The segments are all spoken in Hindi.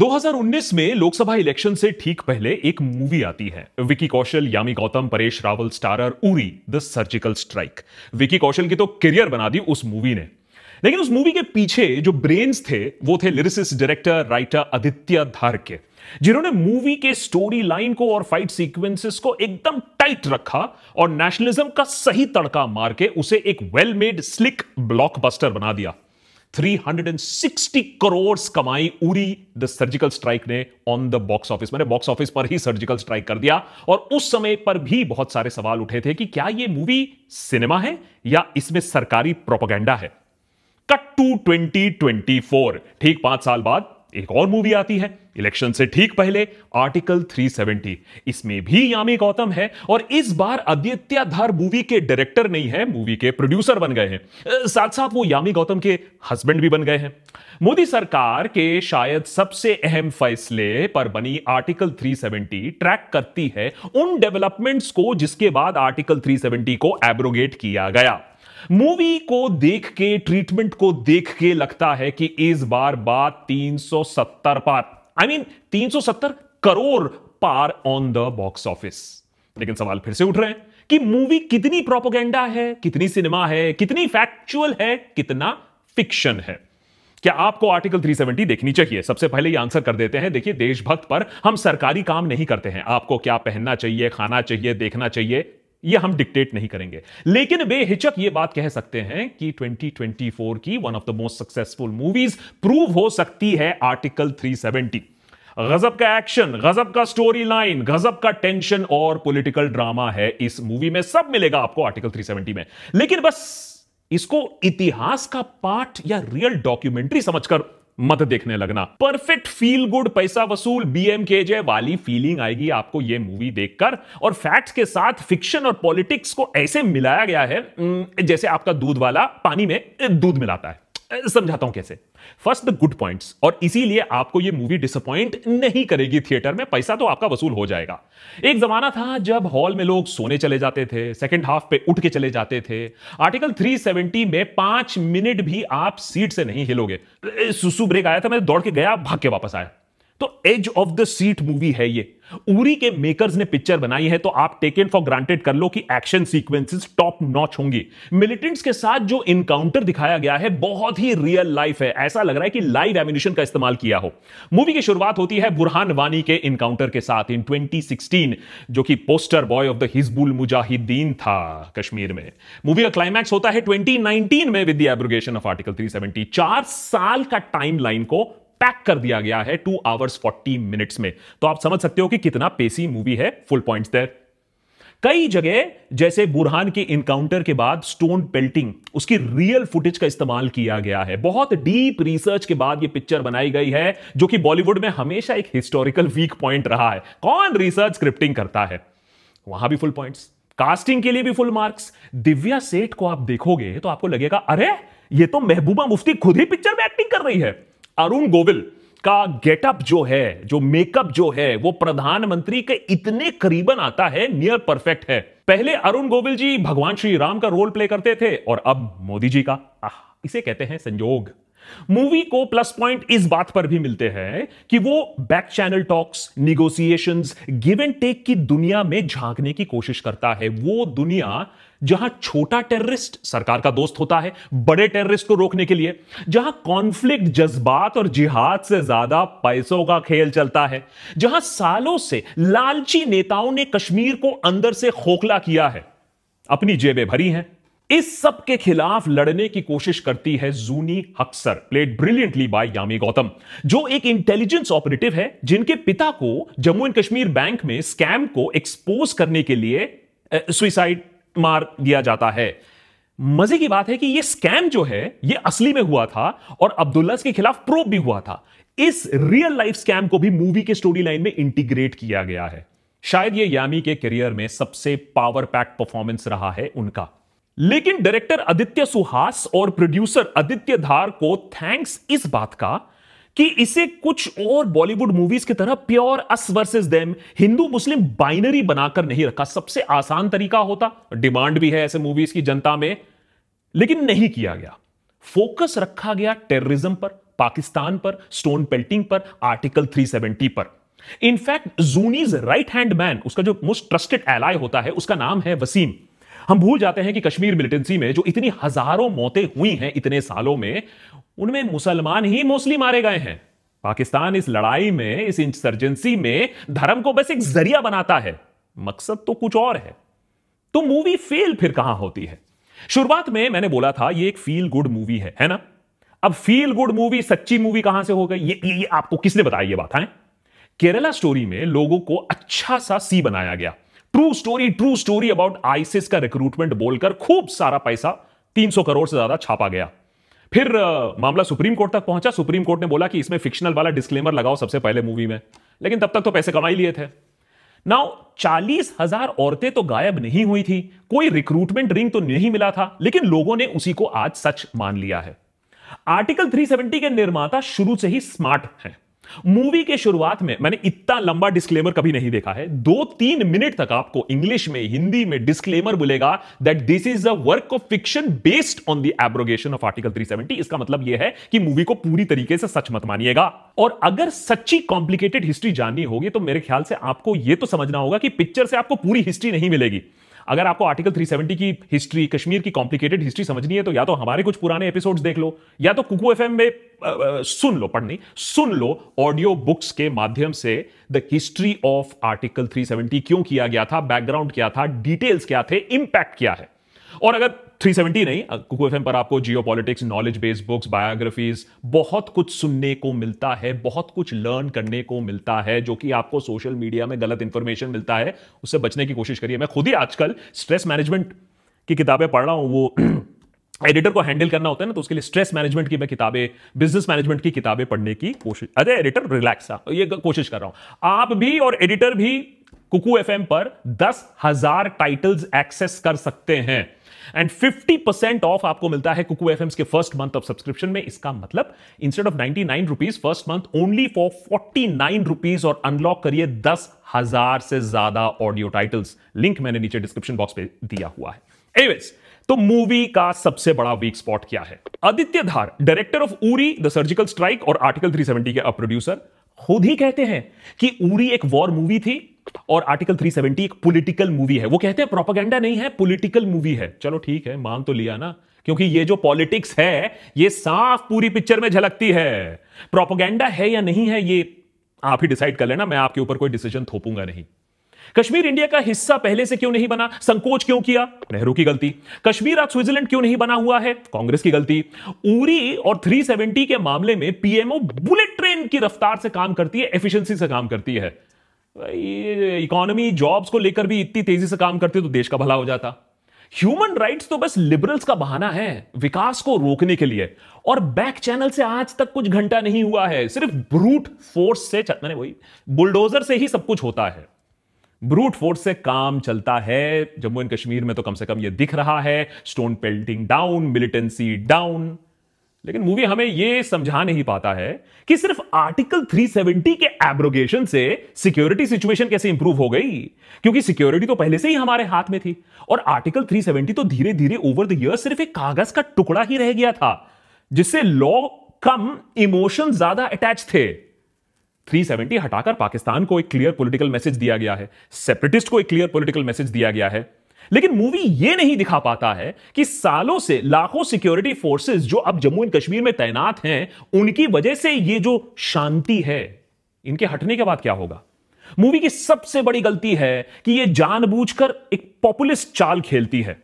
2019 में लोकसभा इलेक्शन से ठीक पहले एक मूवी आती है Vicky Kaushal Yami Gautam Paresh Rawal starrer Uri the surgical strike Vicky Kaushal की तो करियर बना दी उस मूवी ने लेकिन उस मूवी के पीछे जो ब्रेन्स थे वो थे लिरिसिस्ट डायरेक्टर राइटर आदित्य धारके जिन्होंने मूवी के स्टोरी लाइन को और फाइट सीक्वेंसेस को एकदम टाइट रखा और नेशनलिज्म का सही तड़का मार के उसे एक वेल मेड स्लिक ब्लॉकबस्टर बना दिया 360 करोड़ कमाई उरी द सर्जिकल स्ट्राइक ने ऑन द बॉक्स ऑफिस मैंने बॉक्स ऑफिस पर ही सर्जिकल स्ट्राइक कर दिया और उस समय पर भी बहुत सारे सवाल उठे थे कि क्या यह मूवी सिनेमा है या इसमें सरकारी प्रोपोगेंडा है कट टू 2024 ठीक पांच साल बाद एक और मूवी आती है इलेक्शन से ठीक पहले आर्टिकल 370 इसमें भी यामी गौतम है और इस बार आदित्य मूवी के डायरेक्टर नहीं है मूवी के प्रोड्यूसर बन गए हैं साथ साथ वो यामी गौतम के हस्बैंड भी बन गए हैं मोदी सरकार के शायद सबसे अहम फैसले पर बनी आर्टिकल 370 ट्रैक करती है उन डेवलपमेंट्स को जिसके बाद आर्टिकल 370 को एब्रोगेट किया गया मूवी को देख के ट्रीटमेंट को देख के लगता है कि इस बार बात 370 पार I I mean mean, 370 crore पार ऑन द बॉक्स ऑफिस लेकिन सवाल फिर से उठ रहे हैं कि मूवी कितनी प्रोपोगेंडा है कितनी सिनेमा है कितनी फैक्चुअल है कितना फिक्शन है क्या आपको आर्टिकल 370 देखनी चाहिए सबसे पहले ये आंसर कर देते हैं देखिए देशभक्त पर हम सरकारी काम नहीं करते हैं आपको क्या पहनना चाहिए खाना चाहिए देखना चाहिए ये हम डिक्टेट नहीं करेंगे लेकिन बेहिचक ये बात कह सकते हैं कि 2024 की one of the most successful movies prove हो सकती है आर्टिकल 370 गजब का एक्शन गजब का स्टोरी लाइन गजब का टेंशन और पॉलिटिकल ड्रामा है इस मूवी में सब मिलेगा आपको आर्टिकल 370 में लेकिन बस इसको इतिहास का पार्ट या रियल डॉक्यूमेंट्री समझकर मत देखने लगना परफेक्ट फील गुड पैसा वसूल केजे वाली फीलिंग आएगी आपको यह मूवी देखकर और फैक्ट्स के साथ फिक्शन और पॉलिटिक्स को ऐसे मिलाया गया है जैसे आपका दूध वाला पानी में दूध मिलाता है समझाता हूं कैसे फर्स्ट द गुड पॉइंट्स और इसीलिए आपको ये मूवी डिसअपॉइंट नहीं करेगी थिएटर में पैसा तो आपका वसूल हो जाएगा एक जमाना था जब हॉल में लोग सोने चले जाते थे सेकेंड हाफ पे उठ के चले जाते थे आर्टिकल 370 में पांच मिनट भी आप सीट से नहीं हिलोगे सुसु ब्रेक आया था मैं दौड़ के गया भाग के वापस आया तो edge of the seat movie है ये उरी के मेकर्स ने पिक्चर बनाई है तो आप टेकन फॉर ग्रांटेड कर लो कि एक्शन सीक्वेंसेस टॉप नॉच होंगी मिलिटेंट्स के साथ जो इनकाउंटर दिखाया गया है बहुत ही रियल लाइफ है ऐसा लग रहा है कि लाइव एम्यूनिशन का इस्तेमाल किया हो मूवी की शुरुआत होती है बुरहान वानी के इनकाउंटर के साथ इन 2016 जो कि poster boy of the Hizbul Mujahideen था कश्मीर में मूवी का क्लाइमैक्स होता है ट्वेंटी में with the abrogation of article three चार साल का टाइम को पैक कर दिया गया है टू आवर्स फोर्टी मिनट्स में तो आप समझ सकते हो कि कितना पेसी मूवी है फुल पॉइंट देर कई जगह जैसे बुरहान के इनकाउंटर के बाद स्टोन पेल्टिंग उसकी रियल फुटेज का इस्तेमाल किया गया है बहुत डीप रिसर्च के बाद ये पिक्चर बनाई गई है जो कि बॉलीवुड में हमेशा एक हिस्टोरिकल वीक पॉइंट रहा है कौन रिसर्च स्क्रिप्टिंग करता है वहां भी फुल पॉइंट्स कास्टिंग के लिए भी फुल मार्क्स दिव्या सेठ को आप देखोगे तो आपको लगेगा अरे ये तो महबूबा मुफ्ती खुद ही पिक्चर में एक्टिंग कर रही है अरुण गोविल का गेटअप जो है जो मेकअप जो है वो प्रधानमंत्री के इतने करीबन आता है नियर परफेक्ट है पहले अरुण गोविल जी भगवान श्री राम का रोल प्ले करते थे और अब मोदी जी का आह, इसे कहते हैं संयोग मूवी को प्लस पॉइंट इस बात पर भी मिलते हैं कि वो back channel talks negotiation give and take की दुनिया में झांकने की कोशिश करता है वो दुनिया जहां छोटा टेररिस्ट सरकार का दोस्त होता है बड़े टेररिस्ट को रोकने के लिए जहां कॉन्फ्लिक्ट जज्बात और जिहाद से ज्यादा पैसों का खेल चलता है जहां सालों से लालची नेताओं ने कश्मीर को अंदर से खोखला किया है अपनी जेबें भरी हैं इस सब के खिलाफ लड़ने की कोशिश करती है Zooni Haksar played brilliantly by Yami Gautam जो एक इंटेलिजेंस ऑपरेटिव है जिनके पिता को जम्मू एंड कश्मीर बैंक में स्कैम को एक्सपोज करने के लिए सुइसाइड मार दिया जाता है मजे की बात है कि यह स्कैम जो है यह असली में हुआ था और अब्दुल्ला के खिलाफ प्रोप भी हुआ था इस रियल लाइफ स्कैम को भी मूवी के स्टोरी लाइन में इंटीग्रेट किया गया है शायद यह यामी के करियर में सबसे पावर पैक परफॉर्मेंस रहा है उनका लेकिन डायरेक्टर आदित्य सुहास और प्रोड्यूसर आदित्य धार को थैंक्स इस बात का कि इसे कुछ और बॉलीवुड मूवीज की तरह pure us versus them Hindu Muslim binary बनाकर नहीं रखा सबसे आसान तरीका होता डिमांड भी है ऐसे मूवीज की जनता में लेकिन नहीं किया गया फोकस रखा गया टेररिज्म पर पाकिस्तान पर स्टोन पेल्टिंग पर आर्टिकल 370 पर इनफैक्ट जूनीज राइट हैंड मैन उसका जो मोस्ट ट्रस्टेड एलाय होता है उसका नाम है वसीम हम भूल जाते हैं कि कश्मीर मिलिटेंसी में जो इतनी हजारों मौतें हुई हैं इतने सालों में उनमें मुसलमान ही मोस्टली मारे गए हैं पाकिस्तान इस लड़ाई में इस इंसर्जेंसी में धर्म को बस एक जरिया बनाता है मकसद तो कुछ और है तो मूवी फेल फिर कहां होती है शुरुआत में मैंने बोला था ये एक फील गुड मूवी है है ना अब फील गुड मूवी सच्ची मूवी कहां से हो गई ये, ये, ये आपको किसने बताई ये बात है केरला स्टोरी में लोगों को अच्छा सा सी बनाया गया true story true story about ISIS का रिक्रूटमेंट बोलकर खूब सारा पैसा 300 करोड़ से ज्यादा छापा गया फिर आ, मामला सुप्रीम कोर्ट तक पहुंचा सुप्रीम कोर्ट ने बोला कि इसमें फिक्शनल वाला डिस्क्लेमर लगाओ सबसे पहले मूवी में लेकिन तब तक तो पैसे कमाई लिए थे नाउ चालीस हजार औरतें तो गायब नहीं हुई थी कोई रिक्रूटमेंट रिंग तो नहीं मिला था लेकिन लोगों ने उसी को आज सच मान लिया है आर्टिकल 370 के निर्माता शुरू से ही स्मार्ट हैं मूवी के शुरुआत में मैंने इतना लंबा डिस्क्लेमर कभी नहीं देखा है दो तीन मिनट तक आपको इंग्लिश में हिंदी में डिस्क्लेमर बोलेगा that this is a work of fiction based on the abrogation of article 370 इसका मतलब यह है कि मूवी को पूरी तरीके से सच मत मानिएगा और अगर सच्ची कॉम्प्लिकेटेड हिस्ट्री जाननी होगी तो मेरे ख्याल से आपको यह तो समझना होगा कि पिक्चर से आपको पूरी हिस्ट्री नहीं मिलेगी अगर आपको आर्टिकल 370 की हिस्ट्री कश्मीर की कॉम्प्लिकेटेड हिस्ट्री समझनी है तो या तो हमारे कुछ पुराने एपिसोड्स देख लो या तो कुकू एफ में सुन लो पढ़नी सुन लो ऑडियो बुक्स के माध्यम से द हिस्ट्री ऑफ आर्टिकल 370 क्यों किया गया था बैकग्राउंड क्या था डिटेल्स क्या थे इंपैक्ट क्या है और अगर 370 नहीं कुकू एफ पर आपको geopolitics knowledge based books biographies बहुत कुछ सुनने को मिलता है बहुत कुछ लर्न करने को मिलता है जो कि आपको सोशल मीडिया में गलत इंफॉर्मेशन मिलता है उससे बचने की कोशिश करिए मैं खुद ही आजकल स्ट्रेस मैनेजमेंट की किताबें पढ़ रहा हूँ वो एडिटर को हैंडल करना होता है ना तो उसके लिए स्ट्रेस मैनेजमेंट की मैं किताबें बिजनेस मैनेजमेंट की किताबें पढ़ने की कोशिश अरे एडिटर रिलैक्स ये कोशिश कर रहा हूं आप भी और एडिटर भी कुकू एफ पर दस हजार टाइटल्स एक्सेस कर सकते हैं एंड फिफ्टी परसेंट ऑफ आपको मिलता है कुकू एफ के फर्स्ट मंथ ऑफ सब्सक्रिप्शन में इसका मतलब instead of nine rupees first month only for forty nine rupees और अनलॉक करिए दस हजार से ज्यादा ऑडियो टाइटल्स लिंक मैंने नीचे डिस्क्रिप्शन बॉक्स पे दिया हुआ है एवेज तो मूवी का सबसे बड़ा वीक स्पॉट क्या है Aditya Dhar director of Uri the surgical strike और आर्टिकल 370 के प्रोड्यूसर खुद ही कहते हैं कि उरी एक वॉर मूवी थी और आर्टिकल 370 एक पॉलिटिकल मूवी है वो कहते हैं प्रोपागेंडा नहीं है पॉलिटिकल मूवी है चलो ठीक है मान तो लिया ना क्योंकि ये जो पॉलिटिक्स है ये साफ पूरी पिक्चर में झलकती है प्रोपोगेंडा है या नहीं है ये आप ही डिसाइड कर लेना मैं आपके ऊपर कोई डिसीजन थोपूंगा नहीं कश्मीर इंडिया का हिस्सा पहले से क्यों नहीं बना संकोच क्यों किया नेहरू की गलती कश्मीर आज स्विट्जरलैंड क्यों नहीं बना हुआ है कांग्रेस की गलती उरी और 370 के मामले में पीएमओ बुलेट ट्रेन की रफ्तार से काम करती है एफिशिएंसी से काम करती है इकोनॉमी जॉब्स को लेकर भी इतनी तेजी से काम करते तो देश का भला हो जाता ह्यूमन राइट्स तो बस लिबरल्स का बहाना है विकास को रोकने के लिए और बैक चैनल से आज तक कुछ घंटा नहीं हुआ है सिर्फ ब्रूट फोर्स से मैंने वही बुलडोजर से ही सब कुछ होता है ब्रूट फोर्स से काम चलता है जम्मू एंड कश्मीर में तो कम से कम यह दिख रहा है stone pelting down militancy down लेकिन मूवी हमें यह समझा नहीं पाता है कि सिर्फ आर्टिकल 370 के एब्रोगेशन से सिक्योरिटी सिचुएशन कैसे इंप्रूव हो गई क्योंकि सिक्योरिटी तो पहले से ही हमारे हाथ में थी और आर्टिकल 370 तो धीरे धीरे ओवर द ईयर सिर्फ एक कागज का टुकड़ा ही रह गया था जिससे लॉ कम इमोशन ज्यादा अटैच थे 370 हटाकर पाकिस्तान को एक क्लियर पॉलिटिकल मैसेज दिया गया है सेपरेटिस्ट को एक क्लियर पॉलिटिकल मैसेज दिया गया है लेकिन मूवी यह नहीं दिखा पाता है कि सालों से लाखों सिक्योरिटी फोर्सेस जो अब जम्मू एंड कश्मीर में तैनात हैं उनकी वजह से यह जो शांति है इनके हटने के बाद क्या होगा मूवी की सबसे बड़ी गलती है कि यह जानबूझकर एक पॉपुलिस्ट चाल खेलती है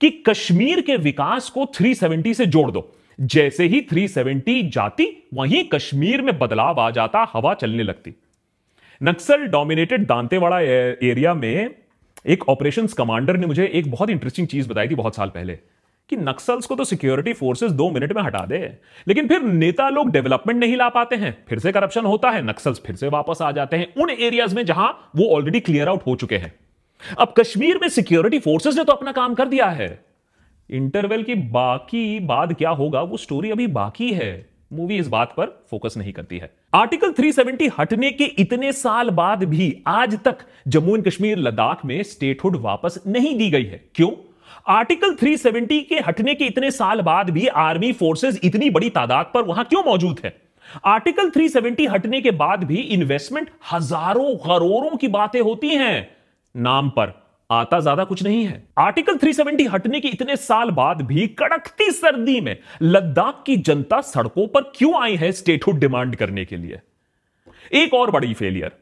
कि कश्मीर के विकास को 370 से जोड़ दो जैसे ही 370 जाती वहीं कश्मीर में बदलाव आ जाता हवा चलने लगती नक्सल डोमिनेटेड दांतेवाड़ा एरिया में एक ऑपरेशन कमांडर ने मुझे एक बहुत इंटरेस्टिंग चीज बताई थी बहुत साल पहले कि नक्सल्स को तो सिक्योरिटी फोर्सेस दो मिनट में हटा दे लेकिन फिर नेता लोग डेवलपमेंट नहीं ला पाते हैं फिर से करप्शन होता है नक्सल्स फिर से वापस आ जाते हैं उन एरियाज में जहां वो ऑलरेडी क्लियर आउट हो चुके हैं अब कश्मीर में सिक्योरिटी फोर्सेस ने तो अपना काम कर दिया है इंटरवेल की बाकी बाद क्या होगा वो स्टोरी अभी बाकी है मूवी इस बात पर फोकस नहीं करती है आर्टिकल 370 हटने के इतने साल बाद भी आज तक जम्मू एंड कश्मीर लद्दाख में स्टेटहुड वापस नहीं दी गई है क्यों आर्टिकल 370 के हटने के इतने साल बाद भी आर्मी फोर्सेस इतनी बड़ी तादाद पर वहां क्यों मौजूद है आर्टिकल 370 हटने के बाद भी इन्वेस्टमेंट हजारों करोड़ों की बातें होती हैं नाम पर आता ज्यादा कुछ नहीं है आर्टिकल 370 हटने के इतने साल बाद भी कड़कती सर्दी में लद्दाख की जनता सड़कों पर क्यों आई है स्टेटहुड डिमांड करने के लिए एक और बड़ी फेलियर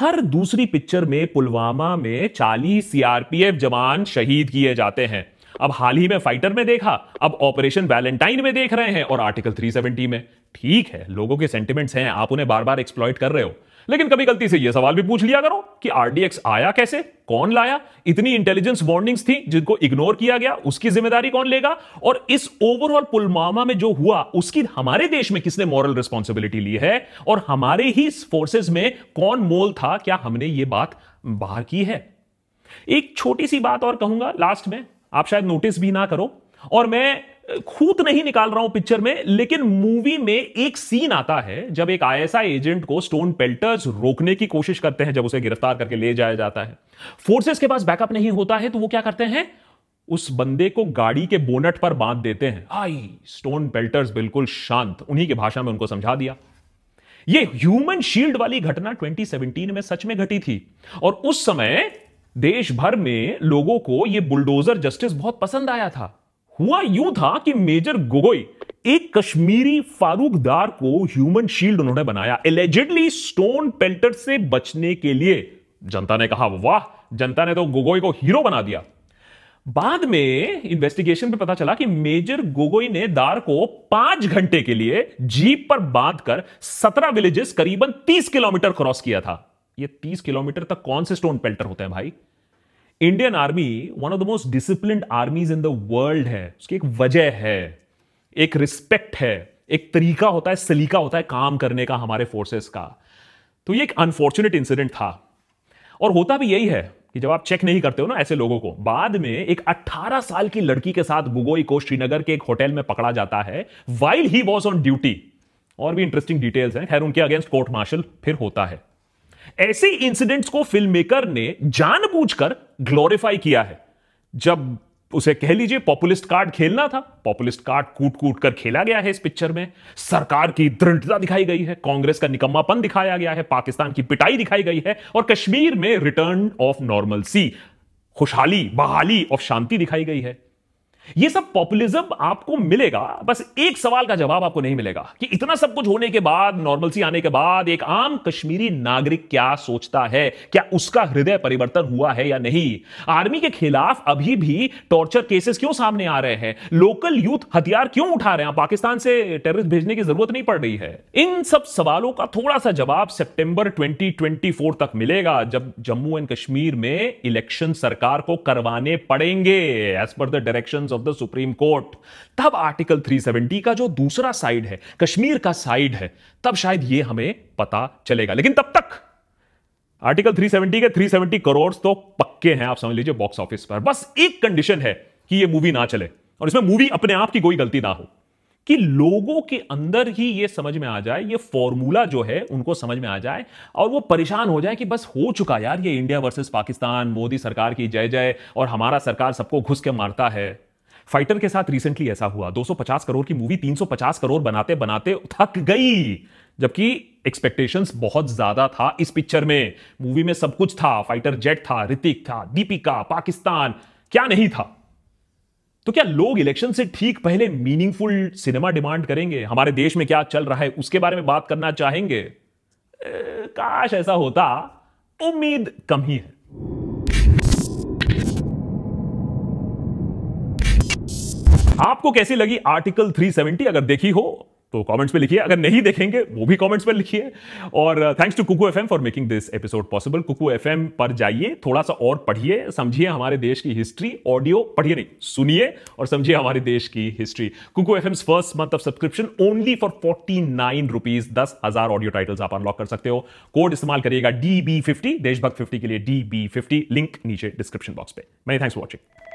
हर दूसरी पिक्चर में पुलवामा में 40 सीआरपीएफ जवान शहीद किए जाते हैं अब हाल ही में फाइटर में देखा अब ऑपरेशन वैलेंटाइन में देख रहे हैं और आर्टिकल 370 में ठीक है लोगों के सेंटिमेंट्स हैं आप उन्हें बार बार एक्सप्लॉइट कर रहे हो लेकिन कभी गलती से यह सवाल भी पूछ लिया करो कि आरडीएक्स आया कैसे कौन लाया इतनी इंटेलिजेंस वार्निंग्स थी जिनको इग्नोर किया गया उसकी जिम्मेदारी कौन लेगा और इस ओवरऑल पुलवामा में जो हुआ उसकी हमारे देश में किसने मॉरल रिस्पॉन्सिबिलिटी ली है और हमारे ही फोर्सेज में कौन मोल था क्या हमने ये बात बाहर की है एक छोटी सी बात और कहूंगा लास्ट में आप शायद नोटिस भी ना करो और मैं खूत नहीं निकाल रहा हूं पिक्चर में लेकिन मूवी में एक सीन आता है जब एक आईएसआई एजेंट को स्टोन पेल्टर्स रोकने की कोशिश करते हैं जब उसे गिरफ्तार करके ले जाया जाता है फोर्सेस के पास बैकअप नहीं होता है तो वो क्या करते हैं उस बंदे को गाड़ी के बोनट पर बांध देते हैं आई स्टोन पेल्टर्स बिल्कुल शांत उन्हीं की भाषा में उनको समझा दिया ये ह्यूमन शील्ड वाली घटना 2017 में सच में घटी थी और उस समय देश भर में लोगों को यह बुलडोजर जस्टिस बहुत पसंद आया था हुआ यूं था कि मेजर गोगोई एक कश्मीरी फारूक दार को ह्यूमन शील्ड उन्होंने बनाया एलिजिडली स्टोन पेल्टर से बचने के लिए जनता ने कहा वाह जनता ने तो गोगोई को हीरो बना दिया बाद में इन्वेस्टिगेशन पे पता चला कि मेजर गोगोई ने दार को पांच घंटे के लिए जीप पर बांध कर सत्रह विलेजेस करीबन तीस किलोमीटर क्रॉस किया था ये तीस किलोमीटर तक कौन से स्टोन पेल्टर होते हैं भाई Indian army one of the most discipline armies in the world है उसकी एक वजह है एक रिस्पेक्ट है एक तरीका होता है सलीका होता है काम करने का हमारे फोर्सेस का तो ये एक अनफॉर्चुनेट इंसिडेंट था और होता भी यही है कि जब आप चेक नहीं करते हो ना ऐसे लोगों को बाद में एक 18 साल की लड़की के साथ गुगोई को श्रीनगर के एक होटल में पकड़ा जाता है while he was on duty और भी इंटरेस्टिंग डिटेल्स हैं खैर उनके अगेंस्ट कोर्ट मार्शल फिर होता है ऐसे इंसिडेंट्स को फिल्म मेकर ने जानबूझकर ग्लोरीफाई किया है जब उसे कह लीजिए पॉपुलिस्ट कार्ड खेलना था पॉपुलिस्ट कार्ड कूट कूट कर खेला गया है इस पिक्चर में सरकार की दृढ़ता दिखाई गई है कांग्रेस का निकम्मापन दिखाया गया है पाकिस्तान की पिटाई दिखाई गई है और कश्मीर में रिटर्न ऑफ नॉर्मल सी खुशहाली बहाली और शांति दिखाई गई है ये सब पॉपुलिज्म आपको मिलेगा बस एक सवाल का जवाब आपको नहीं मिलेगा कि इतना सब कुछ होने के बाद नॉर्मलसी आने के बाद एक आम कश्मीरी नागरिक क्या सोचता है क्या उसका हृदय परिवर्तन हुआ है या नहीं आर्मी के खिलाफ अभी भी टॉर्चर केसेस क्यों सामने आ रहे हैं लोकल यूथ हथियार क्यों उठा रहे हैं पाकिस्तान से टेररिस्ट भेजने की जरूरत नहीं पड़ रही है इन सब सवालों का थोड़ा सा जवाब सेप्टेंबर ट्वेंटी तक मिलेगा जब जम्मू एंड कश्मीर में इलेक्शन सरकार को करवाने पड़ेंगे as per the direction decisions of the Supreme Court तब आर्टिकल 370 का जो दूसरा साइड है कश्मीर का साइड है तब शायद ये हमें पता चलेगा लेकिन तब तक आर्टिकल 370 के 370 करोड़ तो पक्के हैं आप समझ लीजिए बॉक्स ऑफिस पर बस एक कंडीशन है कि यह मूवी ना चले और इसमें मूवी अपने आप की कोई गलती ना हो कि लोगों के अंदर ही ये समझ में आ जाए ये फॉर्मूला जो है उनको समझ में आ जाए और वो परेशान हो जाए कि बस हो चुका यार ये इंडिया वर्सेस पाकिस्तान मोदी सरकार की जय जय और हमारा सरकार सबको घुस के मारता है फाइटर के साथ रिसेंटली ऐसा हुआ 250 करोड़ की मूवी 350 करोड़ बनाते बनाते थक गई जबकि एक्सपेक्टेशंस बहुत ज्यादा था इस पिक्चर में मूवी में सब कुछ था फाइटर जेट था ऋतिक था दीपिका पाकिस्तान क्या नहीं था तो क्या लोग इलेक्शन से ठीक पहले मीनिंगफुल सिनेमा डिमांड करेंगे हमारे देश में क्या चल रहा है उसके बारे में बात करना चाहेंगे ए, काश ऐसा होता उम्मीद कम ही है आपको कैसी लगी आर्टिकल 370 अगर देखी हो तो कमेंट्स में लिखिए अगर नहीं देखेंगे वो भी कमेंट्स में लिखिए और thanks to Kuku FM for making this episode possible Kuku FM पर जाइए थोड़ा सा और पढ़िए समझिए हमारे देश की हिस्ट्री ऑडियो पढ़िए नहीं सुनिए और समझिए हमारे देश की history Kuku F first month of subscription only for forty nine rupees दस हजार ऑडियो टाइटल्स आप अनलॉक कर सकते हो कोड इस्तेमाल करिएगा डी बी फिफ्टी देशभक्त फिफ्टी के लिए डी बी फिफ्टी लिंक नीचे डिस्क्रिप्शन बॉक्स पे मैं थैंक्स फॉर वॉचिंग